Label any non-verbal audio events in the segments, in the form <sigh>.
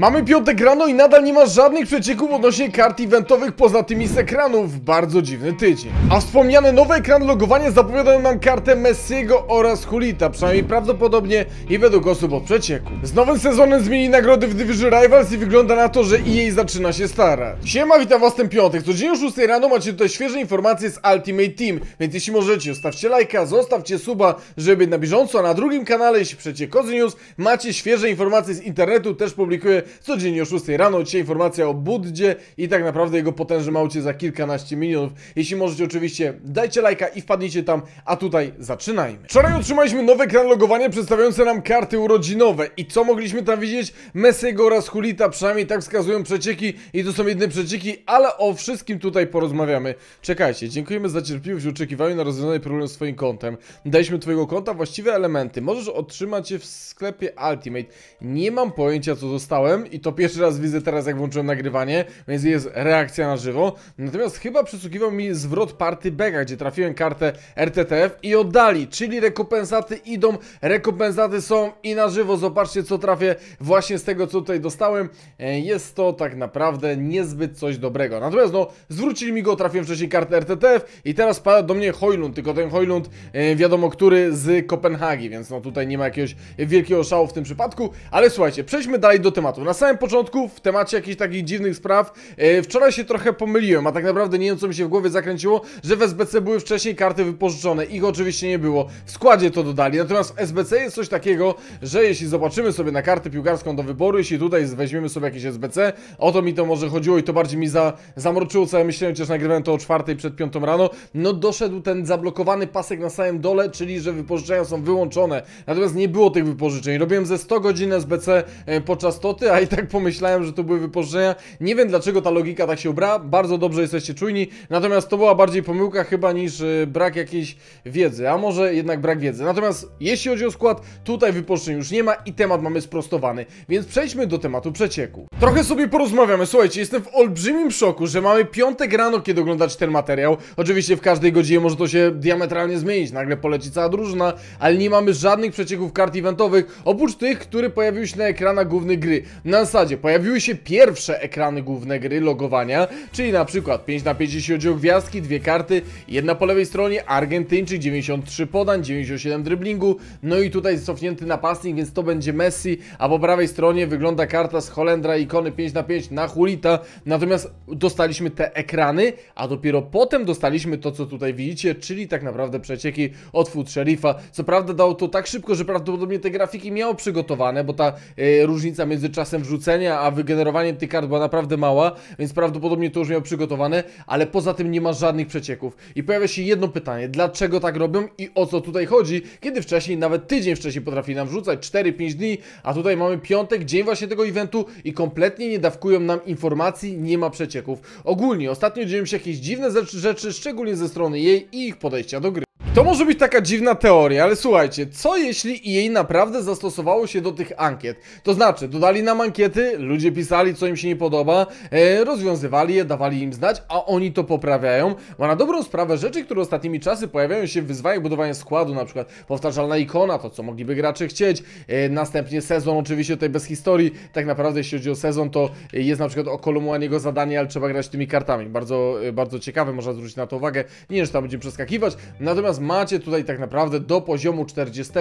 Mamy piątek rano i nadal nie ma żadnych przecieków odnośnie kart eventowych poza tymi z ekranów. Bardzo dziwny tydzień. A wspomniane nowe ekran logowania zapowiadają nam kartę Messiego oraz Hulita, przynajmniej prawdopodobnie i według osób od przecieku. Z nowym sezonem zmieni nagrody w Division Rivals i wygląda na to, że jej zaczyna się starać. Siema, witam was ten piątek. Codziennie o 6 rano macie tutaj świeże informacje z Ultimate Team, więc jeśli możecie, zostawcie lajka, zostawcie suba, żeby na bieżąco, a na drugim kanale, jeśli przecie Kozy News, macie świeże informacje z internetu, też publikuję codziennie o 6 rano. Dzisiaj informacja o Buddzie i tak naprawdę jego potężnym aucie za kilkanaście milionów. Jeśli możecie oczywiście dajcie lajka i wpadnijcie tam, a tutaj zaczynajmy. Wczoraj otrzymaliśmy nowe ekran logowania przedstawiające nam karty urodzinowe i co mogliśmy tam widzieć? Messiego oraz Hulita, przynajmniej tak wskazują przecieki i to są jedne przecieki, ale o wszystkim tutaj porozmawiamy. Czekajcie, dziękujemy za cierpliwość i oczekiwanie na rozwiązanie problemu swoim kontem. Daliśmy twojego konta właściwe elementy. Możesz otrzymać je w sklepie Ultimate. Nie mam pojęcia co dostałem, i to pierwszy raz widzę teraz, jak włączyłem nagrywanie, więc jest reakcja na żywo. Natomiast chyba przysługiwał mi zwrot party Bega, gdzie trafiłem kartę RTTF i oddali, czyli rekompensaty idą, rekompensaty są i na żywo zobaczcie, co trafię właśnie z tego, co tutaj dostałem. E, jest to tak naprawdę niezbyt coś dobrego. Natomiast no, zwrócili mi go, trafiłem wcześniej kartę RTTF i teraz pada do mnie Hojlund, tylko ten Hojlund e, wiadomo który z Kopenhagi, więc no tutaj nie ma jakiegoś wielkiego szału w tym przypadku, ale słuchajcie, przejdźmy dalej do tematu. Na samym początku, w temacie jakichś takich dziwnych spraw, e, wczoraj się trochę pomyliłem, a tak naprawdę nie wiem, co mi się w głowie zakręciło, że w SBC były wcześniej karty wypożyczone. Ich oczywiście nie było. W składzie to dodali. Natomiast w SBC jest coś takiego, że jeśli zobaczymy sobie na kartę piłkarską do wyboru, jeśli tutaj weźmiemy sobie jakieś SBC, o to mi to może chodziło i to bardziej mi za, zamroczyło całe myślenie, chociaż nagrywałem to o czwartej przed piątą rano, no doszedł ten zablokowany pasek na samym dole, czyli że wypożyczenia są wyłączone. Natomiast nie było tych wypożyczeń. Robiłem ze 100 godzin SBC e, podczas toty, <laughs> i tak pomyślałem, że to były wypożyczenia. Nie wiem dlaczego ta logika tak się ubrała, bardzo dobrze jesteście czujni, natomiast to była bardziej pomyłka chyba niż e, brak jakiejś wiedzy, a może jednak brak wiedzy. Natomiast jeśli chodzi o skład, tutaj wypożyczeń już nie ma i temat mamy sprostowany, więc przejdźmy do tematu przecieku. Trochę sobie porozmawiamy, słuchajcie, jestem w olbrzymim szoku, że mamy piątek rano, kiedy oglądać ten materiał. Oczywiście w każdej godzinie może to się diametralnie zmienić, nagle poleci cała drużyna, ale nie mamy żadnych przecieków kart eventowych, oprócz tych, które pojawiły się na ekranach głównej gry. Na zasadzie pojawiły się pierwsze ekrany główne gry logowania, czyli na przykład 5 na 5 jeśli chodzi o gwiazdki, dwie karty, jedna po lewej stronie, Argentyńczyk, 93 podań, 97 dryblingu, no i tutaj cofnięty napastnik, więc to będzie Messi, a po prawej stronie wygląda karta z Holendra, ikony 5 na 5 na Hulita, natomiast dostaliśmy te ekrany, a dopiero potem dostaliśmy to, co tutaj widzicie, czyli tak naprawdę przecieki od Food Sheriffa. Co prawda dało to tak szybko, że prawdopodobnie te grafiki miało przygotowane, bo ta y, różnica między czasem czasem a wygenerowanie tych kart była naprawdę mała, więc prawdopodobnie to już miał przygotowane, ale poza tym nie ma żadnych przecieków. I pojawia się jedno pytanie, dlaczego tak robią i o co tutaj chodzi, kiedy wcześniej, nawet tydzień wcześniej potrafili nam wrzucać 4-5 dni, a tutaj mamy piątek, dzień właśnie tego eventu i kompletnie nie dawkują nam informacji, nie ma przecieków. Ogólnie ostatnio dzieją się jakieś dziwne rzeczy, szczególnie ze strony jej i ich podejścia do gry. To może być taka dziwna teoria, ale słuchajcie, co jeśli jej naprawdę zastosowało się do tych ankiet? To znaczy, dodali nam ankiety, ludzie pisali, co im się nie podoba, e, rozwiązywali je, dawali im znać, a oni to poprawiają. Ma na dobrą sprawę rzeczy, które ostatnimi czasy pojawiają się w wyzwaniach budowania składu, na przykład powtarzalna ikona, to co mogliby gracze chcieć, e, następnie sezon, oczywiście tutaj bez historii, tak naprawdę jeśli chodzi o sezon, to jest na przykład o okolumłaniego zadanie, ale trzeba grać tymi kartami. Bardzo, e, bardzo ciekawe, można zwrócić na to uwagę, nie, czy tam będziemy przeskakiwać, natomiast macie tutaj tak naprawdę do poziomu 40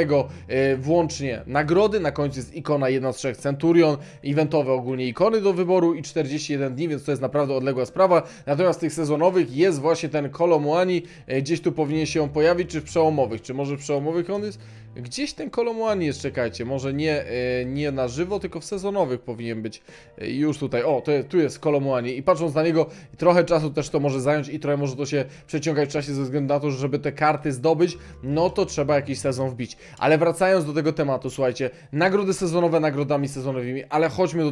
e, włącznie nagrody. Na końcu jest ikona 1 z 3 Centurion, eventowe ogólnie ikony do wyboru i 41 dni, więc to jest naprawdę odległa sprawa. Natomiast tych sezonowych jest właśnie ten Kolomuani, e, gdzieś tu powinien się pojawić, czy w przełomowych, czy może w przełomowych on jest? Gdzieś ten Kolomuani jest, czekajcie, może nie, e, nie na żywo, tylko w sezonowych powinien być e, już tutaj. O, to, tu jest Kolomuani i patrząc na niego, trochę czasu też to może zająć i trochę może to się przeciągać w czasie ze względu na to, że żeby te karty zdobyć, no to trzeba jakiś sezon wbić. Ale wracając do tego tematu, słuchajcie, nagrody sezonowe nagrodami sezonowymi, ale chodźmy do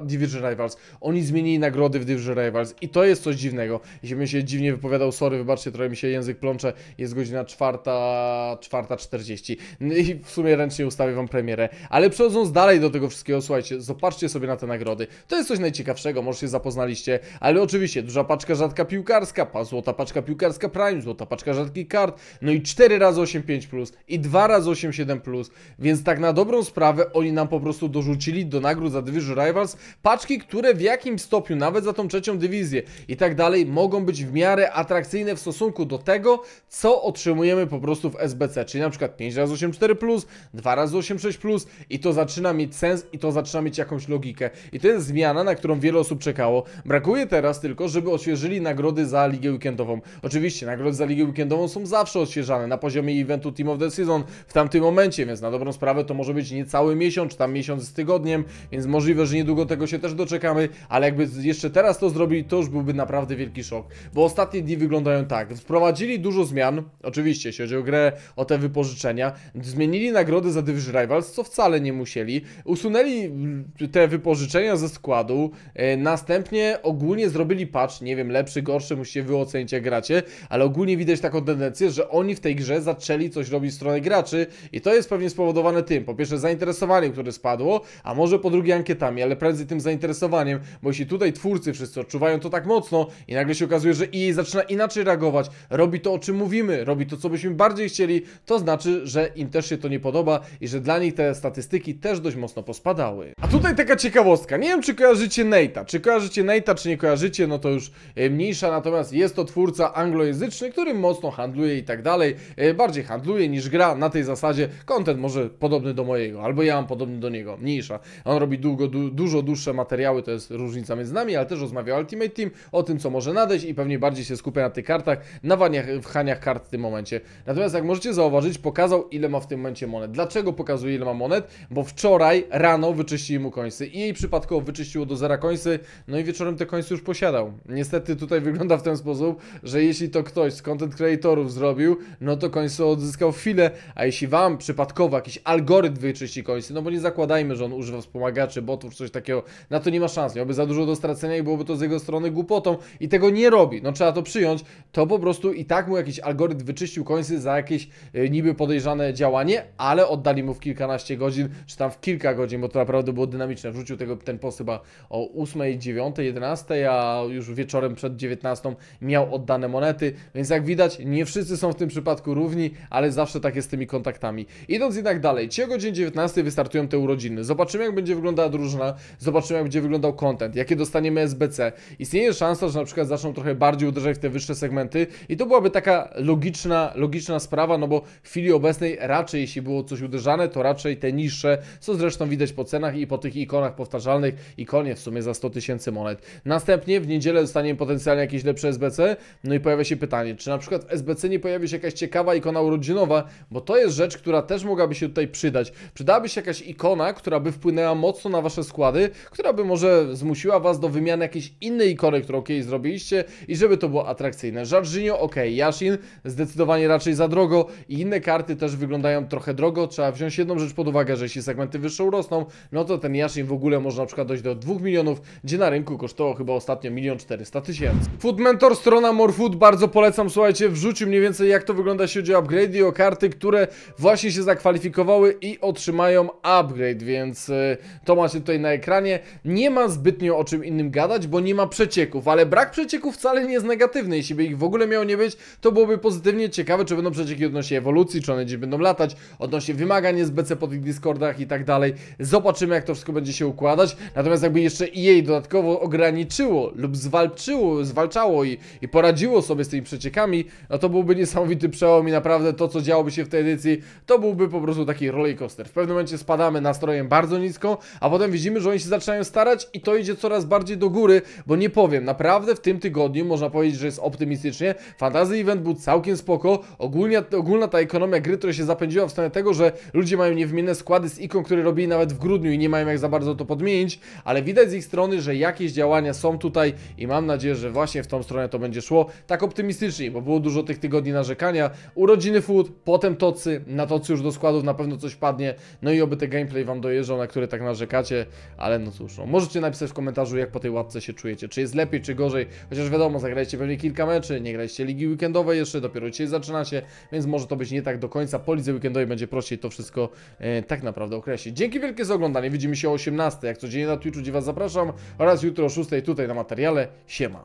Division Rivals. Oni zmienili nagrody w Division Rivals i to jest coś dziwnego. Jeśli bym się dziwnie wypowiadał, sorry, wybaczcie, trochę mi się język plącze, jest godzina 4.40. 4 no i w sumie ręcznie ustawię wam premierę. Ale przechodząc dalej do tego wszystkiego, słuchajcie, zobaczcie sobie na te nagrody. To jest coś najciekawszego, może się zapoznaliście, ale oczywiście duża paczka rzadka piłkarska, złota paczka piłkarska Prime, złota paczka rzadkich kart, no i 4 razy 85 plus i 2 razy 87 plus, więc tak na dobrą sprawę oni nam po prostu dorzucili do nagród za Division Rivals paczki, które w jakimś stopniu, nawet za tą trzecią dywizję i tak dalej, mogą być w miarę atrakcyjne w stosunku do tego, co otrzymujemy po prostu w SBC, czyli na przykład 5 razy 85 8.4+, dwa razy 8.6+, i to zaczyna mieć sens i to zaczyna mieć jakąś logikę. I to jest zmiana, na którą wiele osób czekało. Brakuje teraz tylko, żeby odświeżyli nagrody za ligę weekendową. Oczywiście nagrody za ligę weekendową są zawsze odświeżane na poziomie eventu Team of the Season w tamtym momencie, więc na dobrą sprawę to może być niecały miesiąc, czy tam miesiąc z tygodniem, więc możliwe, że niedługo tego się też doczekamy, ale jakby jeszcze teraz to zrobili, to już byłby naprawdę wielki szok. Bo ostatnie dni wyglądają tak. Wprowadzili dużo zmian, oczywiście, jeśli chodzi o grę, o te wypożyczenia zmienili nagrody za Division Rivals, co wcale nie musieli, usunęli mm, te wypożyczenia ze składu, e, następnie ogólnie zrobili patch, nie wiem, lepszy, gorszy, musicie wy ocenić jak gracie, ale ogólnie widać taką tendencję, że oni w tej grze zaczęli coś robić w stronę graczy i to jest pewnie spowodowane tym, po pierwsze zainteresowaniem, które spadło, a może po drugie ankietami, ale prędzej tym zainteresowaniem, bo jeśli tutaj twórcy wszyscy odczuwają to tak mocno i nagle się okazuje, że EA zaczyna inaczej reagować, robi to o czym mówimy, robi to co byśmy bardziej chcieli, to znaczy, że inaczej im też się to nie podoba i że dla nich te statystyki też dość mocno pospadały. A tutaj taka ciekawostka. Nie wiem, czy kojarzycie Nate'a. Czy kojarzycie Nate'a, czy nie kojarzycie, no to już e, mniejsza, natomiast jest to twórca anglojęzyczny, który mocno handluje i tak dalej. E, bardziej handluje niż gra na tej zasadzie. Content może podobny do mojego, albo ja mam podobny do niego. Mniejsza. On robi długo, du dużo dłuższe materiały, to jest różnica między nami, ale też rozmawia o Ultimate Team, o tym, co może nadejść i pewnie bardziej się skupia na tych kartach, na waniach, wchaniach kart w tym momencie. Natomiast jak możecie zauważyć, pokazał ile ile ma w tym momencie monet. Dlaczego pokazuje ile ma monet? Bo wczoraj rano wyczyścili mu końsy i jej przypadkowo wyczyściło do zera końsy, no i wieczorem te końsy już posiadał. Niestety tutaj <laughs> wygląda w ten sposób, że jeśli to ktoś z content creatorów zrobił, no to końsy odzyskał chwilę, a jeśli wam przypadkowo jakiś algorytm wyczyści końsy, no bo nie zakładajmy, że on używa wspomagaczy, botów, coś takiego, na to nie ma szans, miałby za dużo do stracenia i byłoby to z jego strony głupotą i tego nie robi, no trzeba to przyjąć, to po prostu i tak mu jakiś algorytm wyczyścił końsy za jakieś y, niby podejrzane działanie, ale oddali mu w kilkanaście godzin, czy tam w kilka godzin, bo to naprawdę było dynamiczne. Wrzucił tego, ten post chyba o 8, 9, 11, a już wieczorem przed 19 miał oddane monety, więc jak widać, nie wszyscy są w tym przypadku równi, ale zawsze tak jest z tymi kontaktami. Idąc jednak dalej, dzisiaj o godzinie 19 wystartują te urodziny. Zobaczymy, jak będzie wyglądała drużyna, zobaczymy, jak będzie wyglądał content, jakie dostaniemy SBC. Istnieje szansa, że na przykład zaczną trochę bardziej uderzać w te wyższe segmenty i to byłaby taka logiczna, logiczna sprawa, no bo w chwili obecnej raczej jeśli było coś uderzane, to raczej te niższe, co zresztą widać po cenach i po tych ikonach powtarzalnych, ikonie w sumie za 100 tysięcy monet. Następnie w niedzielę zostanie potencjalnie jakieś lepsze SBC, no i pojawia się pytanie, czy na przykład w SBC nie pojawi się jakaś ciekawa ikona urodzinowa, bo to jest rzecz, która też mogłaby się tutaj przydać. Przydałaby się jakaś ikona, która by wpłynęła mocno na Wasze składy, która by może zmusiła Was do wymiany jakiejś innej ikony, którą kiedyś zrobiliście i żeby to było atrakcyjne. Żarzynio, ok, Yashin zdecydowanie raczej za drogo i inne karty też wyglądają wyglądają trochę drogo, trzeba wziąć jedną rzecz pod uwagę, że jeśli segmenty wyższe urosną, no to ten Yashin w ogóle może na przykład dojść do 2 milionów, gdzie na rynku kosztował chyba ostatnio 1 400 tysięcy. Food Mentor, strona Morfood, bardzo polecam, słuchajcie, wrzucił mniej więcej jak to wygląda, jeśli chodzi o upgrade i o karty, które właśnie się zakwalifikowały i otrzymają upgrade, więc y, to macie tutaj na ekranie. Nie ma zbytnio o czym innym gadać, bo nie ma przecieków, ale brak przecieków wcale nie jest negatywny, jeśli by ich w ogóle miało nie być, to byłoby pozytywnie ciekawe, czy będą przecieki odnośnie ewolucji, czy one gdzieś będą latać, odnośnie wymagań SBC po tych Discordach i tak dalej. Zobaczymy, jak to wszystko będzie się układać. Natomiast jakby jeszcze jej dodatkowo ograniczyło lub zwalczyło, zwalczało i, i poradziło sobie z tymi przeciekami, no to byłby niesamowity przełom i naprawdę to, co działoby się w tej edycji, to byłby po prostu taki rollercoaster. W pewnym momencie spadamy nastrojem bardzo nisko, a potem widzimy, że oni się zaczynają starać i to idzie coraz bardziej do góry, bo nie powiem, naprawdę w tym tygodniu można powiedzieć, że jest optymistycznie. Fantasy Event był całkiem spoko, ogólnie, ogólna ta ekonomia gry, która się zapędziła w stronę tego, że ludzie mają niewymienne składy z ikon, które robili nawet w grudniu i nie mają jak za bardzo to podmienić, ale widać z ich strony, że jakieś działania są tutaj i mam nadzieję, że właśnie w tą stronę to będzie szło tak optymistycznie, bo było dużo tych tygodni narzekania. Urodziny Food, potem Tocy, na Tocy już do składów na pewno coś padnie, no i oby te gameplay Wam dojeżdżą, na które tak narzekacie, ale no cóż, no, możecie napisać w komentarzu, jak po tej łapce się czujecie, czy jest lepiej, czy gorzej, chociaż wiadomo, zagraliście pewnie kilka meczy, nie graliście ligi weekendowej jeszcze, dopiero dzisiaj zaczynacie, więc może to być nie tak do końca poliz analizy weekendowej będzie prościej to wszystko e, tak naprawdę określić. Dzięki wielkie za oglądanie, widzimy się o 18, jak codziennie na Twitchu, gdzie Was zapraszam oraz jutro o 6 tutaj na materiale. Siema!